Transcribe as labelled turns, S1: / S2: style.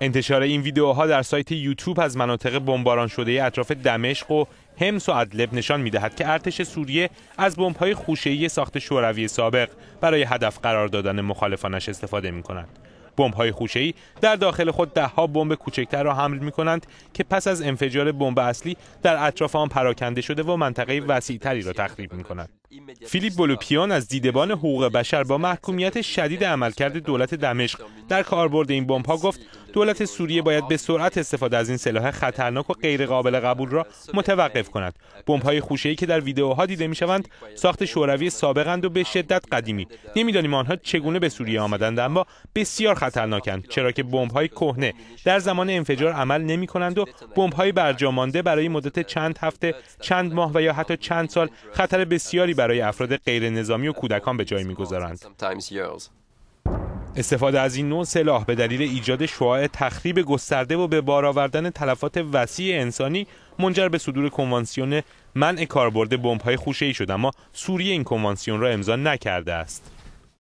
S1: انتشار این ویدیوها در سایت یوتیوب از مناطق بمباران شده اطراف دمشق و همس و ادلب نشان میدهد که ارتش سوریه از بمب‌های خوشه‌ای ساخت شوروی سابق برای هدف قرار دادن مخالفانش استفاده می‌کند. بمب‌های خوشه‌ای در داخل خود دهها بمب کوچکتر را حمل می‌کنند که پس از انفجار بمب اصلی در اطراف آن پراکنده شده و منطقه وسیعتری را تخریب می‌کنند. فیلیپ بولوپیان از دیدبان حقوق بشر با محکومیت شدید عملکرد دولت دمشق در کاربرد این بمب‌ها گفت دولت سوریه باید به سرعت استفاده از این سلاح خطرناک و غیرقابل قبول را متوقف کند بمب‌های خوشه‌ای که در ویدئوها دیده می‌شوند ساخت شوروی سابقند و به شدت قدیمی نمیدانیم آنها چگونه به سوریه آمدند اما بسیار خطرناکند چرا که بمب‌های کهنه در زمان انفجار عمل نمی‌کنند و بمب‌های برجامانده برای مدت چند هفته چند ماه و یا حتی چند سال خطر بسیاری برای افراد غیر نظامی و کودکان به جای می‌گذارند استفاده از این نوع سلاح به دلیل ایجاد شعاع تخریب گسترده و به بار آوردن تلفات وسیع انسانی منجر به صدور کنوانسیون منع کاربرد بمب‌های خوشه‌ای شد اما سوریه این کنوانسیون را امضا نکرده است